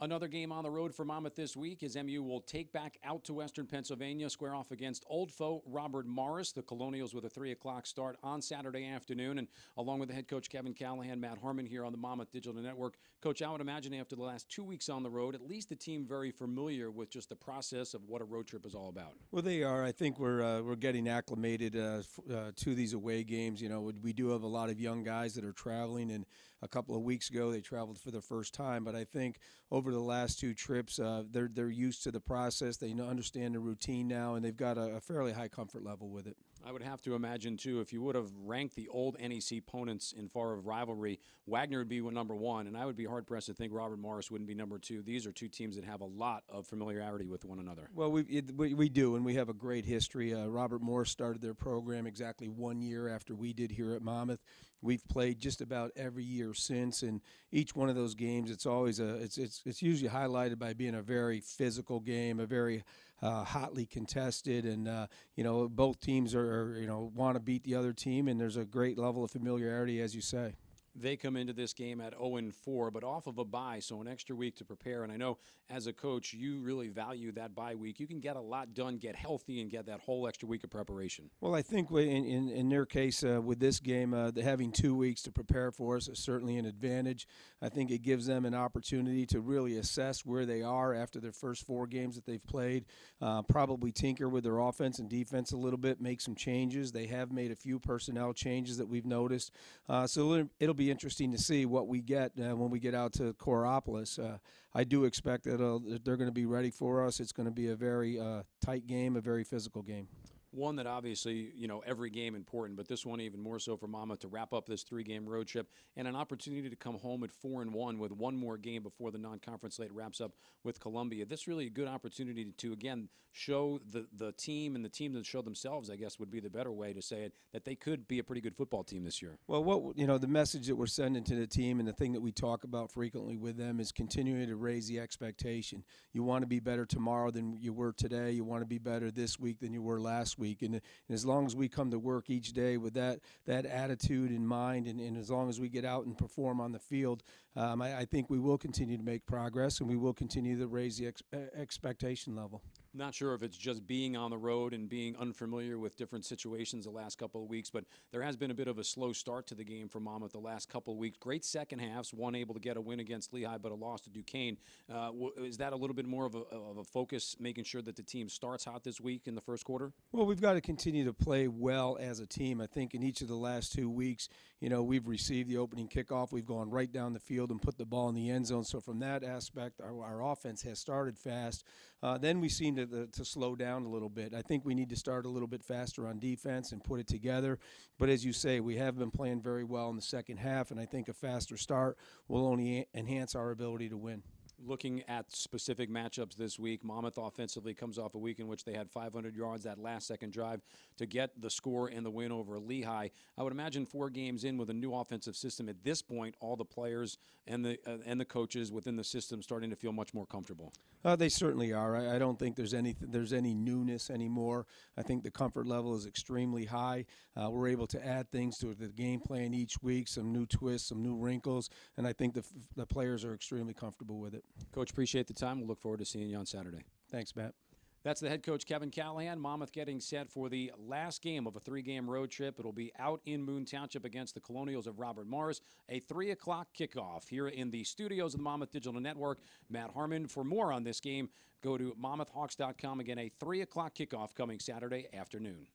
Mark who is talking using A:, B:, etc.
A: Another game on the road for Monmouth this week is MU will take back out to Western Pennsylvania, square off against old foe Robert Morris. The Colonials with a 3 o'clock start on Saturday afternoon. And along with the head coach Kevin Callahan, Matt Harmon here on the Monmouth Digital Network. Coach, I would imagine after the last two weeks on the road, at least the team very familiar with just the process of what a road trip is all about.
B: Well, they are. I think we're, uh, we're getting acclimated uh, uh, to these away games. You know, we do have a lot of young guys that are traveling, and a couple of weeks ago. They traveled for the first time, but I think over the last two trips, uh, they're they're used to the process. They understand the routine now, and they've got a, a fairly high comfort level with it.
A: I would have to imagine too. If you would have ranked the old NEC opponents in far of rivalry, Wagner would be number one, and I would be hard pressed to think Robert Morris wouldn't be number two. These are two teams that have a lot of familiarity with one another.
B: Well, we we, we, do, and we have a great history. Uh, Robert Morris started their program exactly one year after we did here at Monmouth. We've played just about every year since, and each one of those games, it's always a it's it's it's usually highlighted by being a very physical game, a very uh, hotly contested, and uh, you know both teams are, are you know want to beat the other team, and there's a great level of familiarity, as you say.
A: They come into this game at 0 and 4, but off of a bye, so an extra week to prepare. And I know as a coach, you really value that bye week. You can get a lot done, get healthy, and get that whole extra week of preparation.
B: Well, I think in, in, in their case, uh, with this game, uh, having two weeks to prepare for us is certainly an advantage. I think it gives them an opportunity to really assess where they are after their first four games that they've played. Uh, probably tinker with their offense and defense a little bit, make some changes. They have made a few personnel changes that we've noticed. Uh, so it'll be interesting to see what we get uh, when we get out to Coropolis. Uh, I do expect that, uh, that they're going to be ready for us. It's going to be a very uh, tight game, a very physical game.
A: One that obviously, you know, every game important, but this one even more so for Mama to wrap up this three-game road trip and an opportunity to come home at four and one with one more game before the non-conference slate wraps up with Columbia. This really a good opportunity to again show the the team and the team that show themselves, I guess, would be the better way to say it that they could be a pretty good football team this year.
B: Well, what you know, the message that we're sending to the team and the thing that we talk about frequently with them is continuing to raise the expectation. You want to be better tomorrow than you were today. You want to be better this week than you were last week week. And, and, as long as we come to work each day with that that attitude in mind, and, and as long as we get out and perform on the field, um, I, I, think we will continue to make progress, and we will continue to raise the ex- expectation level
A: not sure if it's just being on the road and being unfamiliar with different situations the last couple of weeks, but there has been a bit of a slow start to the game for Monmouth the last couple of weeks. Great second halves, one able to get a win against Lehigh, but a loss to Duquesne. Uh, is that a little bit more of a, of a focus, making sure that the team starts hot this week in the first quarter?
B: Well, we've got to continue to play well as a team. I think in each of the last two weeks, you know, we've received the opening kickoff, we've gone right down the field and put the ball in the end zone. So from that aspect, our, our offense has started fast. Uh, then we seem to the, to slow down a little bit. I think we need to start a little bit faster on defense and put it together. But as you say, we have been playing very well in the second half, and I think a faster start will only enhance our ability to win
A: looking at specific matchups this week, Monmouth offensively comes off a week in which they had 500 yards that last second drive to get the score and the win over Lehigh. I would imagine four games in with a new offensive system at this point, all the players and the uh, and the coaches within the system starting to feel much more comfortable.
B: Uh, they certainly are. I, I, don't think there's any there's any newness anymore. I think the comfort level is extremely high. Uh, we're able to add things to the game plan each week, some new twists, some new wrinkles, and I think the, the players are extremely comfortable with it. Coach, appreciate the time. We'll look forward to seeing you on Saturday. Thanks, Matt.
A: That's the head coach, Kevin Callahan. Monmouth getting set for the last game of a three game road trip. It'll be out in Moon Township against the Colonials of Robert Morris. A 3 o'clock kickoff here in the studios of the Monmouth Digital Network. Matt Harmon. For more on this game, go to monmouthhawks.com. Again, a 3 o'clock kickoff coming Saturday afternoon.